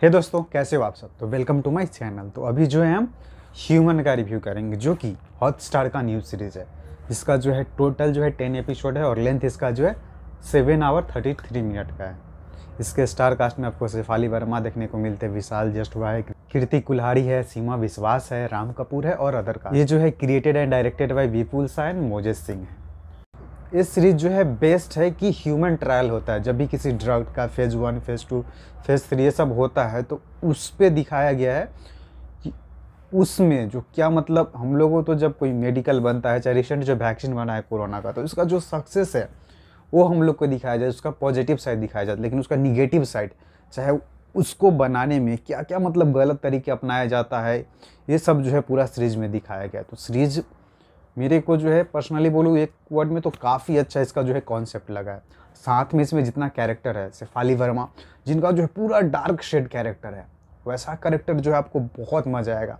हे hey दोस्तों कैसे हो आप सब तो वेलकम टू माय चैनल तो अभी जो है हम ह्यूमन का रिव्यू करेंगे जो कि हॉटस्टार का न्यूज़ सीरीज़ है जिसका जो है टोटल जो है टेन एपिसोड है और लेंथ इसका जो है seven hour thirty three minute का है इसके स्टार कास्ट में आपको शेफाली वर्मा देखने को मिलते हैं विशाल जस्ट हुआ है कीर्ति कुल्हारी है सीमा विश्वास है राम कपूर है और अदर का ये जो है created and directed by Vipul Shah and मोजेश Singh है ये सीरीज़ जो है बेस्ट है कि ह्यूमन ट्रायल होता है जब भी किसी ड्रग का phase one phase two phase three ये सब होता है तो उस पर दिखाया गया है कि उसमें जो क्या मतलब हम लोगों तो जब कोई मेडिकल बनता है चाहे रिसेंट जो वैक्सीन बना है कोरोना का तो इसका जो सक्सेस है वो हम लोग को दिखाया जाए उसका पॉजिटिव साइड दिखाया जाता लेकिन उसका निगेटिव साइड चाहे उसको बनाने में क्या क्या मतलब गलत तरीके अपनाया जाता है ये सब जो है पूरा सीरीज में दिखाया गया तो सीरीज मेरे को जो है पर्सनली बोलूँ एक वर्ड में तो काफ़ी अच्छा इसका जो है कॉन्सेप्ट लगा है साथ में इसमें जितना कैरेक्टर है शेफाली वर्मा जिनका जो है पूरा डार्क शेड कैरेक्टर है वैसा करेक्टर जो है आपको बहुत मज़ा आएगा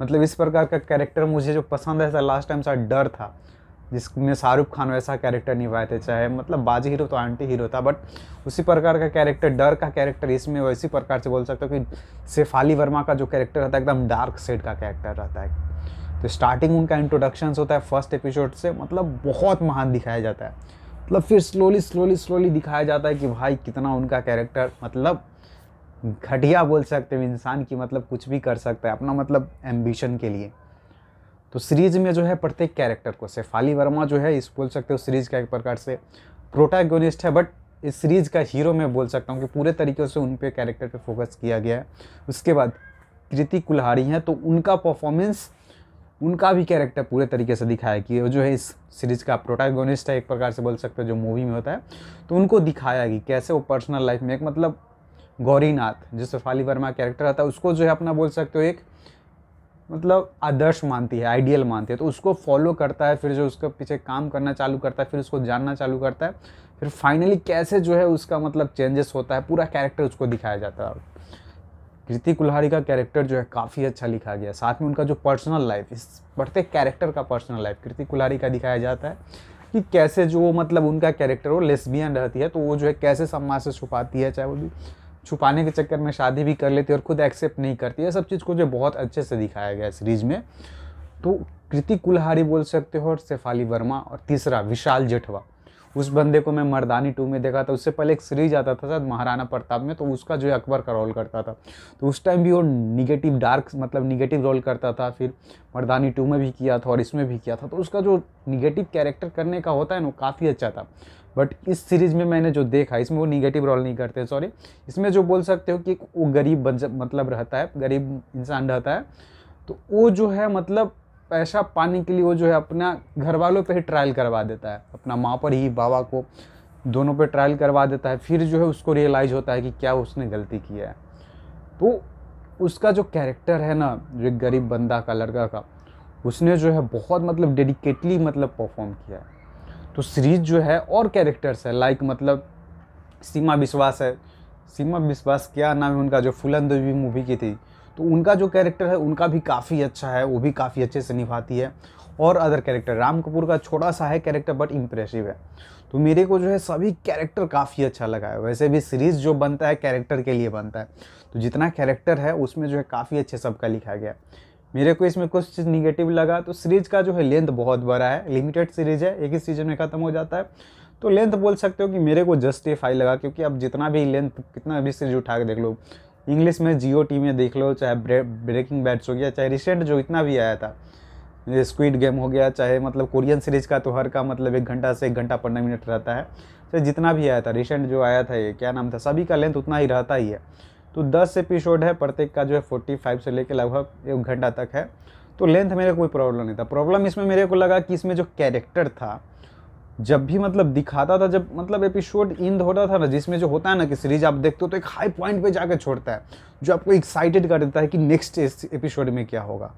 मतलब इस प्रकार का कैरेक्टर मुझे जो पसंद है था लास्ट टाइम सा डर था जिसमें शाहरुख खान वैसा कैरेक्टर निभाए थे चाहे मतलब बाजी हीरो तो आंटी हीरो था बट उसी प्रकार का कैरेक्टर डर का कैरेक्टर इसमें वैसी प्रकार से बोल सकते हो कि शेफाली वर्मा का जो कैरेक्टर रहता है एकदम डार्क शेड का कैरेक्टर रहता है तो स्टार्टिंग उनका इंट्रोडक्शन होता है फर्स्ट एपिसोड से मतलब बहुत महान दिखाया जाता है मतलब फिर स्लोली स्लोली स्लोली दिखाया जाता है कि भाई कितना उनका कैरेक्टर मतलब घटिया बोल सकते हो इंसान की मतलब कुछ भी कर सकता है अपना मतलब एम्बिशन के लिए तो सीरीज में जो है प्रत्येक कैरेक्टर को शेफाली वर्मा जो है इस बोल सकते हो सीरीज का एक प्रकार से प्रोटैगोनिस्ट है बट इस सीरीज का हीरो मैं बोल सकता हूँ कि पूरे तरीके से उन पर कैरेक्टर पर फोकस किया गया है उसके बाद कृति कुल्हारी हैं तो उनका परफॉर्मेंस उनका भी कैरेक्टर पूरे तरीके से दिखाया कि वो जो है इस सीरीज़ का प्रोटैगोनिस्ट है एक प्रकार से बोल सकते हो जो मूवी में होता है तो उनको दिखाया कि कैसे वो पर्सनल लाइफ में एक मतलब गौरीनाथ जिससे शेफाली वर्मा कैरेक्टर आता है उसको जो है अपना बोल सकते हो एक मतलब आदर्श मानती है आइडियल मानती है तो उसको फॉलो करता है फिर जो उसके पीछे काम करना चालू करता है फिर उसको जानना चालू करता है फिर फाइनली कैसे जो है उसका मतलब चेंजेस होता है पूरा कैरेक्टर उसको दिखाया जाता है कृति कुल्हारी का कैरेक्टर जो है काफ़ी अच्छा लिखा गया साथ में उनका जो पर्सनल लाइफ इस प्रत्येक कैरेक्टर का पर्सनल लाइफ कृति कुल्हारी का दिखाया जाता है कि कैसे जो मतलब उनका कैरेक्टर वो लेस्बियन रहती है तो वो जो है कैसे समाज से छुपाती है चाहे वो भी छुपाने के चक्कर में शादी भी कर लेती है और खुद एक्सेप्ट नहीं करती है सब चीज़ को जो बहुत अच्छे से दिखाया गया है सीरीज़ में तो कृति कुल्हारी बोल सकते हो और शेफाली वर्मा और तीसरा विशाल जेठवा उस बंदे को मैं मर्दानी टू में देखा था उससे पहले एक सीरीज आता था शायद महाराणा प्रताप में तो उसका जो है अकबर का रोल करता था तो उस टाइम भी वो निगेटिव डार्क मतलब निगेटिव रोल करता था फिर मर्दानी टू में भी किया था और इसमें भी किया था तो उसका जो निगेटिव कैरेक्टर करने का होता है ना वो काफ़ी अच्छा था बट इस सीरीज़ में मैंने जो देखा इसमें वो निगेटिव रोल नहीं करते सॉरी इसमें जो बोल सकते हो कि वो गरीब मतलब रहता है गरीब इंसान रहता है तो वो जो है मतलब पैसा पाने के लिए वो जो है अपना घर वालों पर ही ट्रायल करवा देता है अपना माँ पर ही बाबा को दोनों पे ट्रायल करवा देता है फिर जो है उसको रियलाइज़ होता है कि क्या उसने गलती किया है तो उसका जो कैरेक्टर है ना जो एक गरीब बंदा का लड़का का उसने जो है बहुत मतलब डेडिकेटली मतलब परफॉर्म किया है तो सीरीज जो है और कैरेक्टर्स है लाइक मतलब सीमा विश्वास है सीमा विश्वास क्या नाम है उनका जो फुलंदी मूवी की थी तो उनका जो कैरेक्टर है उनका भी काफ़ी अच्छा है वो भी काफ़ी अच्छे से निभाती है और अदर कैरेक्टर राम कपूर का छोटा सा है कैरेक्टर बट इम्प्रेसिव है तो मेरे को जो है सभी कैरेक्टर काफ़ी अच्छा लगा है वैसे भी सीरीज़ जो बनता है कैरेक्टर के लिए बनता है तो जितना कैरेक्टर है उसमें जो है काफ़ी अच्छे सबका लिखा गया मेरे को इसमें कुछ चीज़ निगेटिव लगा तो सीरीज़ का जो है लेंथ बहुत बड़ा है लिमिटेड सीरीज़ है एक ही सीजन में ख़त्म हो जाता है तो लेंथ बोल सकते हो कि मेरे को जस्टिफाई लगा क्योंकि अब जितना भी लेंथ कितना भी सीरीज उठा के देख लो इंग्लिश में जियो टी में देख लो चाहे ब्रे, ब्रेकिंग बैट्स हो गया चाहे रिसेंट जो इतना भी आया था स्क्विड गेम हो गया चाहे मतलब कोरियन सीरीज का तो हर का मतलब एक घंटा से एक घंटा पंद्रह मिनट रहता है चाहे जितना भी आया था रिसेंट जो आया था ये क्या नाम था सभी का लेंथ उतना ही रहता ही है तो दस एपिसोड है प्रत्येक का जो है फोर्टी फाइव से लेकर लगभग एक घंटा तक है तो लेंथ मेरे कोई प्रॉब्लम नहीं था प्रॉब्लम इसमें मेरे को लगा कि इसमें जो कैरेक्टर था जब भी मतलब दिखाता था जब मतलब एपिसोड इंद होता था ना जिसमें जो होता है ना कि सीरीज आप देखते हो तो एक हाई पॉइंट पे जाकर छोड़ता है जो आपको एक्साइटेड कर देता है कि नेक्स्ट एपिसोड में क्या होगा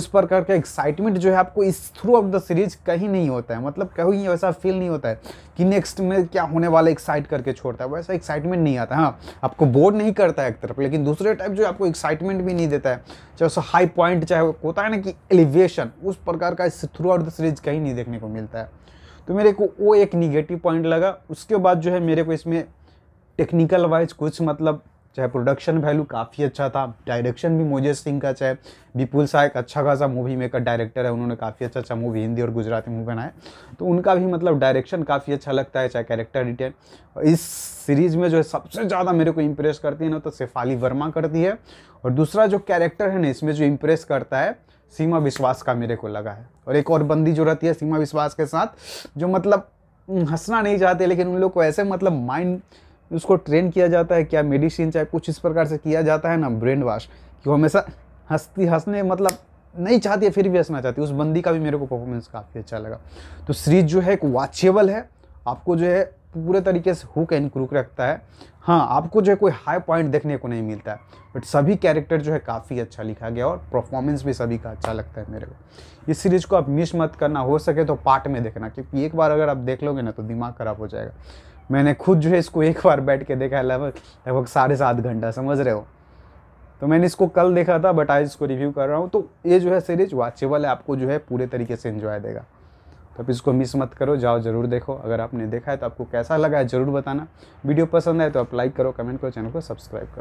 उस प्रकार का एक्साइटमेंट जो है आपको इस थ्रू ऑफ द सीरीज कहीं नहीं होता है मतलब कहीं वैसा फील नहीं होता है कि नेक्स्ट में क्या होने वाला एक्साइट करके छोड़ता है वैसा एक्साइटमेंट नहीं आता हाँ आपको बोर नहीं करता है एक तरफ लेकिन दूसरे टाइप जो आपको एक्साइटमेंट भी नहीं देता है चाहे उस हाई पॉइंट चाहे होता है ना कि एलिवेशन उस प्रकार का इस थ्रू ऑफ द सीरीज कहीं नहीं देखने को मिलता है तो मेरे को वो एक निगेटिव पॉइंट लगा उसके बाद जो है मेरे को इसमें टेक्निकल वाइज कुछ मतलब चाहे प्रोडक्शन वैल्यू काफ़ी अच्छा था डायरेक्शन भी मोजेस सिंह का चाहे विपुल शाह एक अच्छा खासा मूवी मेकर डायरेक्टर है उन्होंने काफ़ी अच्छा अच्छा मूवी हिंदी और गुजराती मूवी बनाया तो उनका भी मतलब डायरेक्शन काफ़ी अच्छा लगता है चाहे कैरेक्टर डिटेल इस सीरीज़ में जो है सबसे ज़्यादा मेरे को इम्प्रेस करती है ना तो शेफाली वर्मा करती है और दूसरा जो कैरेक्टर है ना इसमें जो इम्प्रेस करता है सीमा विश्वास का मेरे को लगा है और एक और बंदी जो रहती है सीमा विश्वास के साथ जो मतलब हम्म, हंसना नहीं चाहते लेकिन उन लोग को ऐसे मतलब माइंड उसको ट्रेन किया जाता है क्या मेडिसिन चाहे कुछ इस प्रकार से किया जाता है ना ब्रेन वाश कि वो हमेशा हंसती हंसने मतलब नहीं चाहती है फिर भी हंसना चाहती है उस बंदी का भी मेरे को परफॉर्मेंस काफ़ी अच्छा लगा तो सीरीज जो है एक वाचेबल है आपको जो है पूरे तरीके से हुक एंड क्रूक रखता है हाँ आपको जो है कोई हाई पॉइंट देखने को नहीं मिलता है बट सभी कैरेक्टर जो है काफ़ी अच्छा लिखा गया और परफॉर्मेंस भी सभी का अच्छा लगता है मेरे को इस सीरीज़ को आप मिस मत करना हो सके तो पार्ट में देखना क्योंकि एक बार अगर आप देख लोगे ना तो दिमाग ख़राब हो जाएगा मैंने खुद जो है इसको एक बार बैठ के देखा है लगभग लगभग साढ़े सात घंटा समझ रहे हो तो मैंने इसको कल देखा था बट आज इसको रिव्यू कर रहा हूँ तो ये जो है सीरीज वाचेबल है आपको जो है पूरे तरीके से इन्जॉय देगा तो आप इसको मिस मत करो जाओ जरूर देखो अगर आपने देखा है तो आपको कैसा लगा है ज़रूर बताना वीडियो पसंद है तो आप लाइक करो कमेंट करो चैनल को सब्सक्राइब करो